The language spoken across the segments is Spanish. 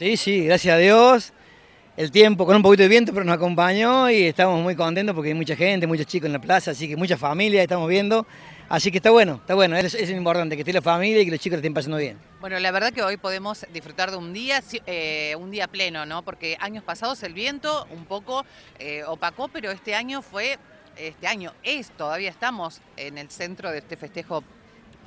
Sí, sí, gracias a Dios. El tiempo con un poquito de viento, pero nos acompañó y estamos muy contentos porque hay mucha gente, muchos chicos en la plaza, así que muchas familia estamos viendo. Así que está bueno, está bueno, es, importante que esté la familia y que los chicos estén pasando bien. Bueno, la verdad que hoy podemos disfrutar de un día, eh, un día pleno, ¿no? Porque años pasados el viento un poco eh, opacó, pero este año fue, este año es, todavía estamos en el centro de este festejo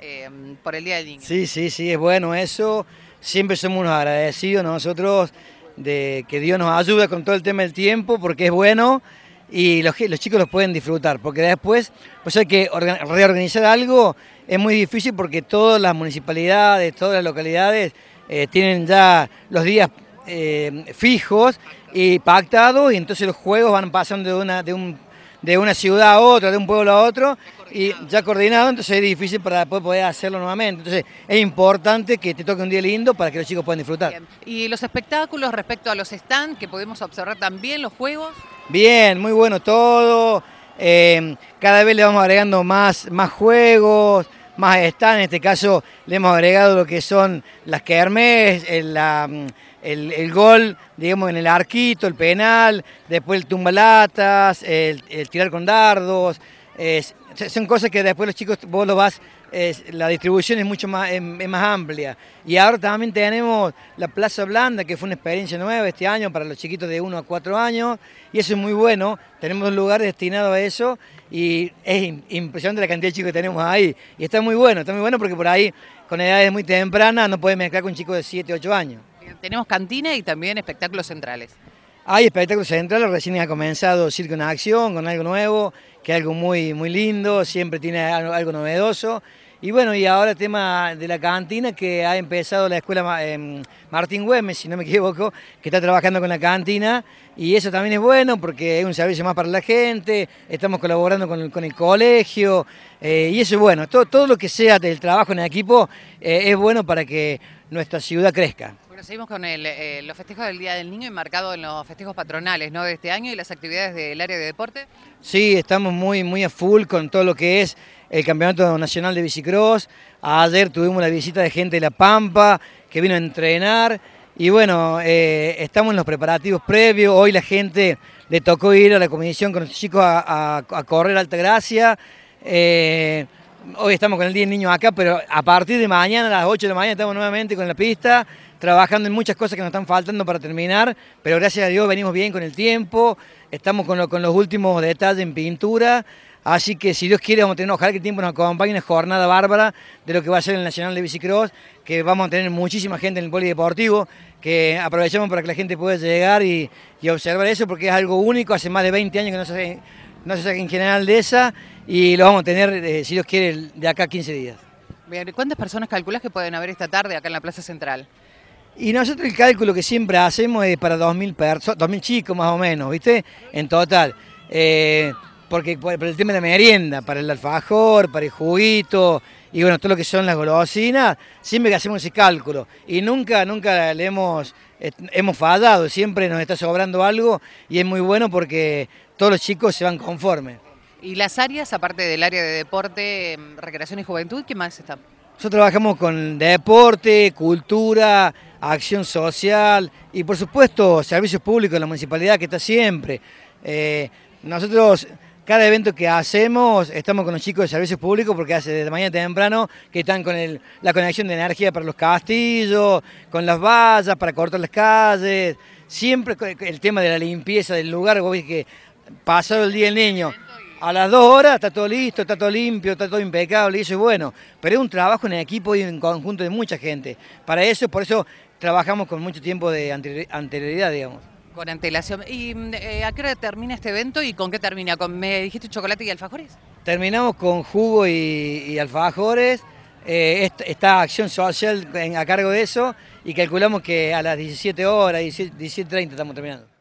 eh, por el Día del Niño. Sí, sí, sí, es bueno eso siempre somos unos agradecidos nosotros de que Dios nos ayude con todo el tema del tiempo, porque es bueno y los, chicos los pueden disfrutar, porque después, pues hay que reorganizar algo, es muy difícil porque todas las municipalidades, todas las localidades eh, tienen ya los días eh, fijos y pactados, y entonces los juegos van pasando de, una, de un de una ciudad a otra, de un pueblo a otro, y ya coordinado, entonces es difícil para poder hacerlo nuevamente. Entonces es importante que te toque un día lindo para que los chicos puedan disfrutar. ¿Y los espectáculos respecto a los stands que podemos observar también, los juegos? Bien, muy bueno todo. Eh, cada vez le vamos agregando más, más juegos más está. En este caso le hemos agregado lo que son las kermes, el, el, gol, digamos, en el arquito, el penal, después el tumbalatas, el, tirar con dardos son cosas que después los chicos vos lo vas, la distribución es mucho más, em, más amplia. Y ahora también tenemos la Plaza Blanda, que fue una experiencia nueva este año para los chiquitos de 1 a 4 años, y eso es muy bueno, tenemos un lugar destinado a eso, y es impresionante la cantidad de chicos que tenemos ahí. Y está muy bueno, está muy bueno porque por ahí, con edades muy tempranas, no puedes mezclar con un chico de 7, 8 años. Tenemos cantina y también espectáculos centrales. Hay espectáculos centrales, recién ha comenzado Circo en Acción con algo nuevo, que es algo muy, muy lindo, siempre tiene algo novedoso y bueno, y ahora el tema de la cantina, que ha empezado la escuela eh, Martín Güemes, si no me equivoco, que está trabajando con la cantina, y eso también es bueno porque es un servicio más para la gente, estamos colaborando con el, colegio, eh, y eso es bueno, todo, todo lo que sea del trabajo en el equipo eh, es bueno para que nuestra ciudad crezca. Bueno, seguimos con los festejos del Día del Niño enmarcados en los festejos patronales ¿no? de este año y las actividades del área de deporte. Sí, estamos muy, muy a full con todo lo que es el Campeonato Nacional de Bicicross. Ayer tuvimos la visita de gente de La Pampa que vino a entrenar. Y bueno, eh, estamos en los preparativos previos. Hoy la gente le tocó ir a la comisión con los chicos a, correr Altagracia. Eh, hoy estamos con el Día niños Niño acá, pero a partir de mañana, a las 8 de la mañana, estamos nuevamente con la pista trabajando en muchas cosas que nos están faltando para terminar, pero gracias a Dios venimos bien con el tiempo, estamos con, los últimos detalles en pintura, así que si Dios quiere vamos a tener, ojalá que el tiempo nos acompañe una jornada bárbara de lo que va a ser el Nacional de Bicicross, que vamos a tener muchísima gente en el polideportivo, que aprovechemos para que la gente pueda llegar y, observar eso, porque es algo único, hace más de 20 años que no se saque en general de esa, y lo vamos a tener, eh, si Dios quiere, de acá 15 días. ¿Cuántas personas calculas que pueden haber esta tarde acá en la Plaza Central? Y nosotros el cálculo que siempre hacemos es para 2.000 personas, 2.000 chicos más o menos, ¿viste? En total. Eh, porque por, el tema de la merienda, para el alfajor, para el juguito, y bueno, todo lo que son las golosinas, siempre que hacemos ese cálculo. Y nunca, nunca le hemos, hemos fallado, siempre nos está sobrando algo y es muy bueno porque todos los chicos se van conformes. ¿Y las áreas, aparte del área de deporte, em, recreación y juventud, qué más está? Nosotros trabajamos con deporte, cultura, acción social y por supuesto servicios públicos de la municipalidad que está siempre. Eh, nosotros cada evento que hacemos estamos con los chicos de servicios públicos porque hace desde mañana temprano que están con la conexión de energía para los castillos, con las vallas, para cortar las calles, siempre el tema de la limpieza del lugar, vos que pasado el día del niño. A las dos horas está todo listo, está todo limpio, está todo impecable, y eso es bueno. Pero es un trabajo en equipo y en conjunto de mucha gente. Para eso, por eso trabajamos con mucho tiempo de anterioridad, digamos. Con antelación. ¿Y mm, eh, a qué hora termina este evento y con qué termina? ¿Con, ¿Me dijiste chocolate y alfajores? Terminamos con jugo y, alfajores. Eh, está Acción Social a cargo de eso y calculamos que a las 17 horas, 17.30 estamos terminando.